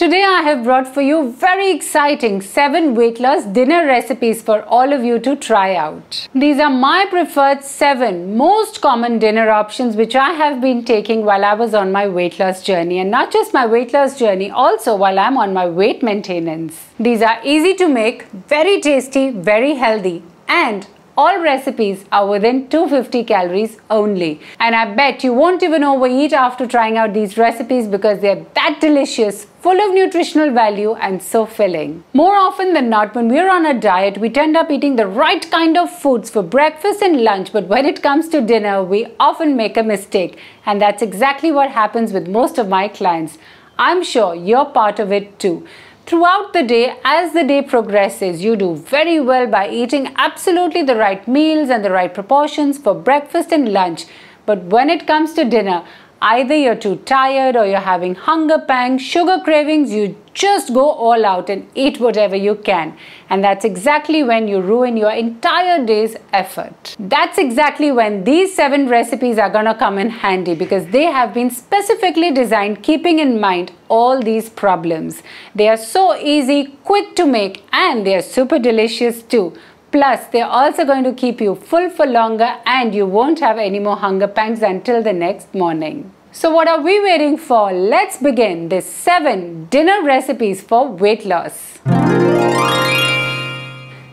Today I have brought for you very exciting 7 weight loss dinner recipes for all of you to try out. These are my preferred 7 most common dinner options which I have been taking while I was on my weight loss journey and not just my weight loss journey also while I'm on my weight maintenance. These are easy to make, very tasty, very healthy and all recipes are within 250 calories only. And I bet you won't even overeat after trying out these recipes because they're that delicious, full of nutritional value and so filling. More often than not, when we're on a diet, we tend up eating the right kind of foods for breakfast and lunch, but when it comes to dinner, we often make a mistake. And that's exactly what happens with most of my clients. I'm sure you're part of it too. Throughout the day, as the day progresses, you do very well by eating absolutely the right meals and the right proportions for breakfast and lunch. But when it comes to dinner, Either you're too tired or you're having hunger pangs, sugar cravings, you just go all out and eat whatever you can. And that's exactly when you ruin your entire day's effort. That's exactly when these seven recipes are gonna come in handy because they have been specifically designed keeping in mind all these problems. They are so easy, quick to make, and they are super delicious too. Plus, they're also going to keep you full for longer and you won't have any more hunger pangs until the next morning. So what are we waiting for? Let's begin the 7 dinner recipes for weight loss.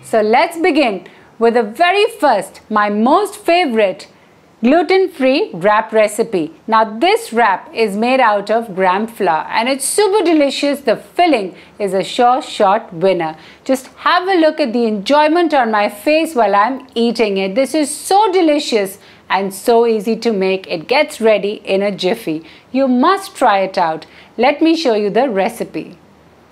So let's begin with the very first, my most favorite gluten-free wrap recipe. Now this wrap is made out of gram flour and it's super delicious. The filling is a sure shot winner. Just have a look at the enjoyment on my face while I'm eating it. This is so delicious and so easy to make. It gets ready in a jiffy. You must try it out. Let me show you the recipe.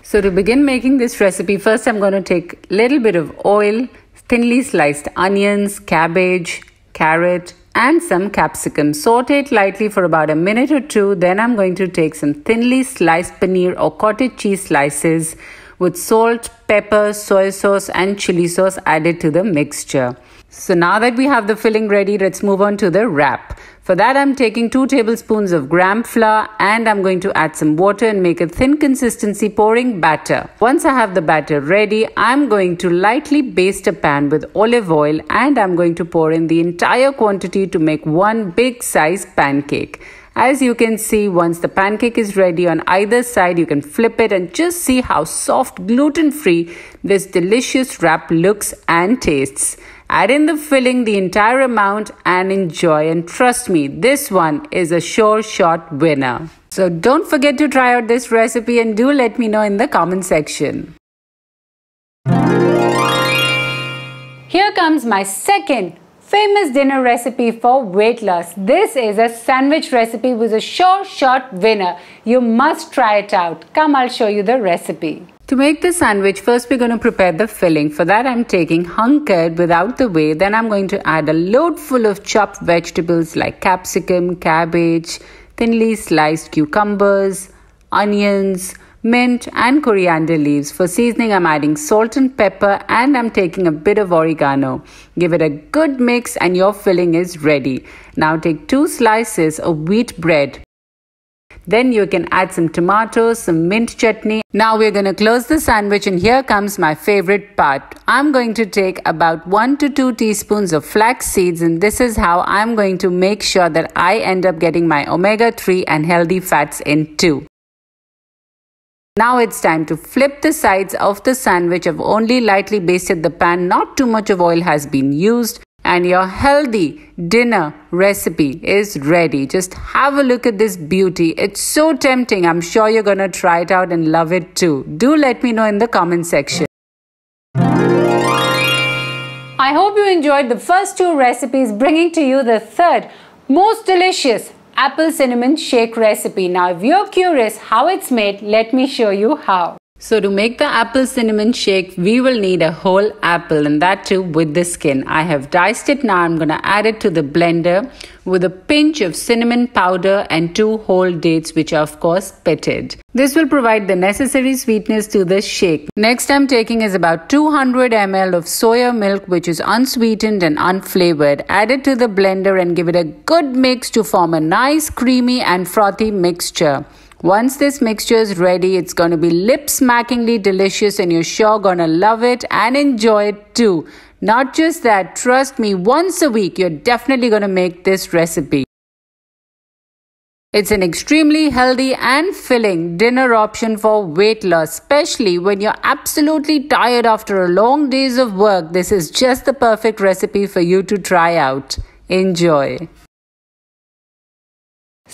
So to begin making this recipe, first I'm going to take a little bit of oil, thinly sliced onions, cabbage, carrot, and some capsicum. Saute it lightly for about a minute or two. Then I'm going to take some thinly sliced paneer or cottage cheese slices with salt, pepper, soy sauce, and chili sauce added to the mixture. So now that we have the filling ready, let's move on to the wrap. For that, I'm taking 2 tablespoons of gram flour and I'm going to add some water and make a thin consistency pouring batter. Once I have the batter ready, I'm going to lightly baste a pan with olive oil and I'm going to pour in the entire quantity to make one big size pancake. As you can see, once the pancake is ready on either side, you can flip it and just see how soft gluten-free this delicious wrap looks and tastes. Add in the filling, the entire amount, and enjoy. And trust me, this one is a sure shot winner. So don't forget to try out this recipe and do let me know in the comment section. Here comes my second famous dinner recipe for weight loss. This is a sandwich recipe with a sure shot winner. You must try it out. Come, I'll show you the recipe. To make the sandwich, first we're going to prepare the filling. For that, I'm taking hung curd without the whey. Then I'm going to add a load full of chopped vegetables like capsicum, cabbage, thinly sliced cucumbers, onions, mint and coriander leaves. For seasoning, I'm adding salt and pepper and I'm taking a bit of oregano. Give it a good mix and your filling is ready. Now take two slices of wheat bread. Then you can add some tomatoes, some mint chutney. Now we're going to close the sandwich and here comes my favorite part. I'm going to take about 1 to 2 teaspoons of flax seeds and this is how I'm going to make sure that I end up getting my omega-3 and healthy fats in too. Now it's time to flip the sides of the sandwich. I've only lightly basted the pan, not too much of oil has been used and your healthy dinner recipe is ready. Just have a look at this beauty. It's so tempting. I'm sure you're going to try it out and love it too. Do let me know in the comment section. I hope you enjoyed the first two recipes, bringing to you the third most delicious apple cinnamon shake recipe. Now, if you're curious how it's made, let me show you how. So to make the apple cinnamon shake, we will need a whole apple and that too with the skin. I have diced it now. I'm going to add it to the blender with a pinch of cinnamon powder and two whole dates which are of course pitted. This will provide the necessary sweetness to the shake. Next I'm taking is about 200 ml of soya milk which is unsweetened and unflavored. Add it to the blender and give it a good mix to form a nice creamy and frothy mixture. Once this mixture is ready, it's going to be lip smackingly delicious and you're sure going to love it and enjoy it too. Not just that, trust me, once a week you're definitely going to make this recipe. It's an extremely healthy and filling dinner option for weight loss, especially when you're absolutely tired after a long days of work. This is just the perfect recipe for you to try out. Enjoy.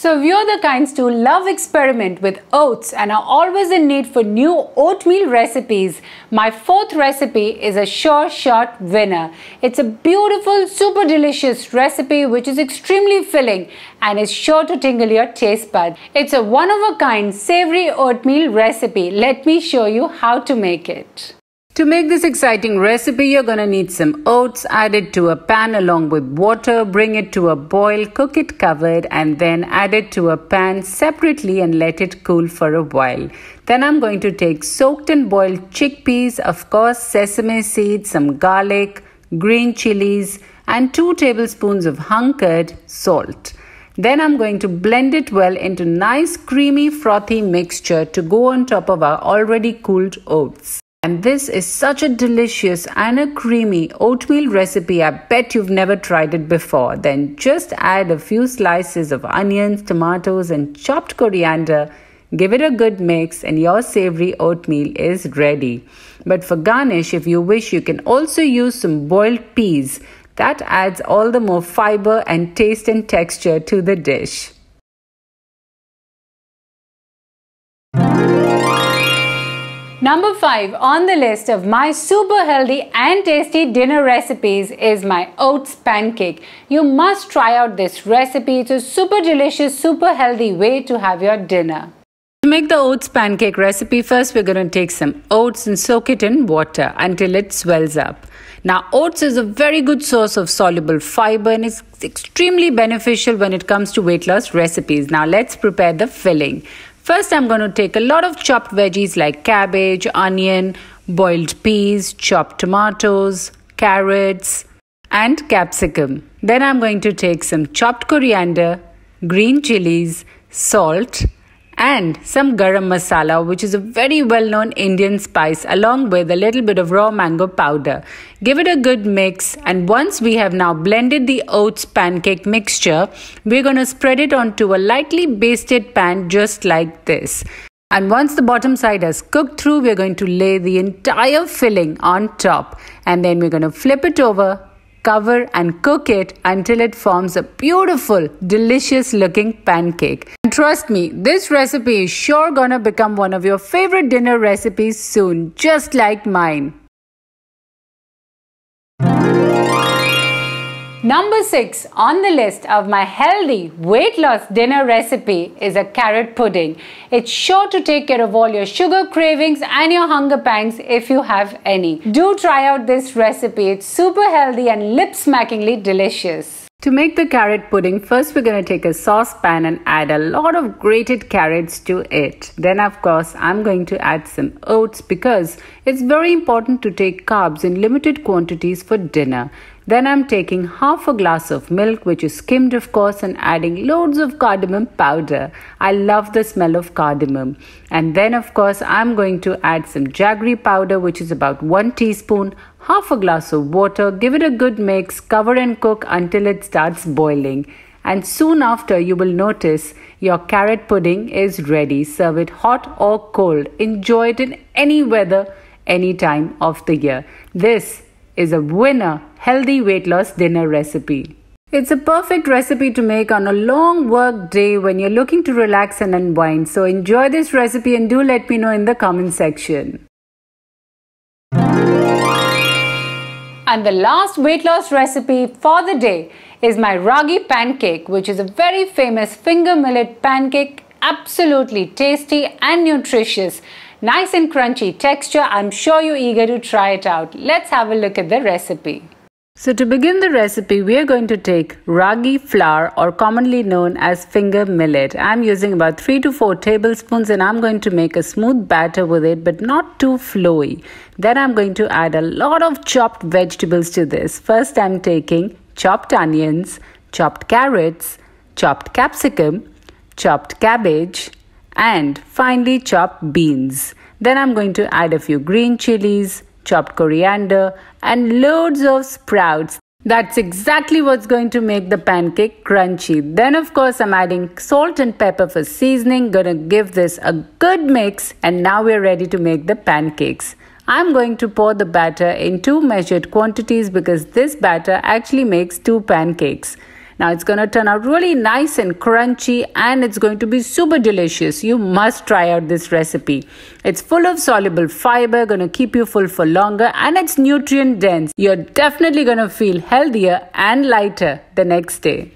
So we are the kinds to love experiment with oats and are always in need for new oatmeal recipes. My fourth recipe is a sure shot winner. It's a beautiful, super delicious recipe which is extremely filling and is sure to tingle your taste bud. It's a one of a kind savory oatmeal recipe. Let me show you how to make it. To make this exciting recipe, you're going to need some oats. added to a pan along with water, bring it to a boil, cook it covered, and then add it to a pan separately and let it cool for a while. Then I'm going to take soaked and boiled chickpeas, of course, sesame seeds, some garlic, green chilies, and 2 tablespoons of hung curd, salt. Then I'm going to blend it well into nice creamy frothy mixture to go on top of our already cooled oats. And this is such a delicious and a creamy oatmeal recipe. I bet you've never tried it before. Then just add a few slices of onions, tomatoes, and chopped coriander. Give it a good mix, and your savory oatmeal is ready. But for garnish, if you wish, you can also use some boiled peas. That adds all the more fiber and taste and texture to the dish. Number 5 on the list of my super healthy and tasty dinner recipes is my oats pancake. You must try out this recipe. It's a super delicious, super healthy way to have your dinner. To make the oats pancake recipe, first we're going to take some oats and soak it in water until it swells up. Now, oats is a very good source of soluble fiber and is extremely beneficial when it comes to weight loss recipes. Now, let's prepare the filling. First, I'm going to take a lot of chopped veggies like cabbage, onion, boiled peas, chopped tomatoes, carrots, and capsicum. Then I'm going to take some chopped coriander, green chilies, salt, and some garam masala, which is a very well known Indian spice, along with a little bit of raw mango powder. Give it a good mix, and once we have now blended the oats pancake mixture, we're going to spread it onto a lightly basted pan just like this. And once the bottom side has cooked through, we're going to lay the entire filling on top, and then we're going to flip it over cover and cook it until it forms a beautiful, delicious looking pancake. Trust me, this recipe is sure gonna become one of your favorite dinner recipes soon, just like mine. Number 6 on the list of my healthy weight loss dinner recipe is a carrot pudding. It's sure to take care of all your sugar cravings and your hunger pangs if you have any. Do try out this recipe, it's super healthy and lip smackingly delicious. To make the carrot pudding, first we're going to take a saucepan and add a lot of grated carrots to it. Then of course, I'm going to add some oats because it's very important to take carbs in limited quantities for dinner. Then I'm taking half a glass of milk, which is skimmed, of course, and adding loads of cardamom powder. I love the smell of cardamom. And then, of course, I'm going to add some jaggery powder, which is about one teaspoon, half a glass of water, give it a good mix, cover and cook until it starts boiling. And soon after, you will notice your carrot pudding is ready. Serve it hot or cold. Enjoy it in any weather, any time of the year. This is a winner healthy weight loss dinner recipe. It's a perfect recipe to make on a long work day when you're looking to relax and unwind. So enjoy this recipe and do let me know in the comment section. And the last weight loss recipe for the day is my ragi pancake, which is a very famous finger millet pancake, absolutely tasty and nutritious. Nice and crunchy texture. I'm sure you're eager to try it out. Let's have a look at the recipe. So to begin the recipe, we are going to take ragi flour or commonly known as finger millet. I'm using about 3 to 4 tablespoons and I'm going to make a smooth batter with it but not too flowy. Then I'm going to add a lot of chopped vegetables to this. First I'm taking chopped onions, chopped carrots, chopped capsicum, chopped cabbage, and finely chopped beans. Then I'm going to add a few green chilies, chopped coriander and loads of sprouts. That's exactly what's going to make the pancake crunchy. Then of course I'm adding salt and pepper for seasoning. Gonna give this a good mix and now we're ready to make the pancakes. I'm going to pour the batter in two measured quantities because this batter actually makes two pancakes. Now it's going to turn out really nice and crunchy and it's going to be super delicious. You must try out this recipe. It's full of soluble fiber, going to keep you full for longer and it's nutrient dense. You're definitely going to feel healthier and lighter the next day.